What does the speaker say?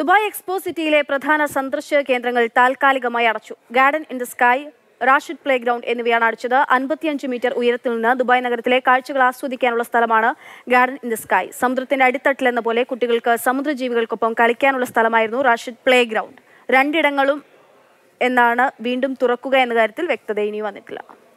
Dubai expo സിറ്റിയിലെ പ്രധാന സന്ദർശക കേന്ദ്രങ്ങൾ താൽക്കാലികമായി അടച്ചു garden in the sky Rashid play ground എന്നിവയാണ് അടച്ചത് അൻപത്തിയഞ്ച് മീറ്റർ ഉയരത്തിൽ നിന്ന് ദുബായ് നഗരത്തിലെ കാഴ്ചകൾ ആസ്വദിക്കാനുള്ള സ്ഥലമാണ് ഗാർഡൻ ഇൻ ദ സ്കൈ സമുദ്രത്തിന്റെ അടിത്തട്ടിൽ പോലെ കുട്ടികൾക്ക് സമുദ്രജീവികൾക്കൊപ്പം കളിക്കാനുള്ള സ്ഥലമായിരുന്നു റാഷിഡ് പ്ലേ ഗ്രൗണ്ട് രണ്ടിടങ്ങളും എന്നാണ് വീണ്ടും തുറക്കുക എന്ന കാര്യത്തിൽ വ്യക്തത ഇനി വന്നിട്ടില്ല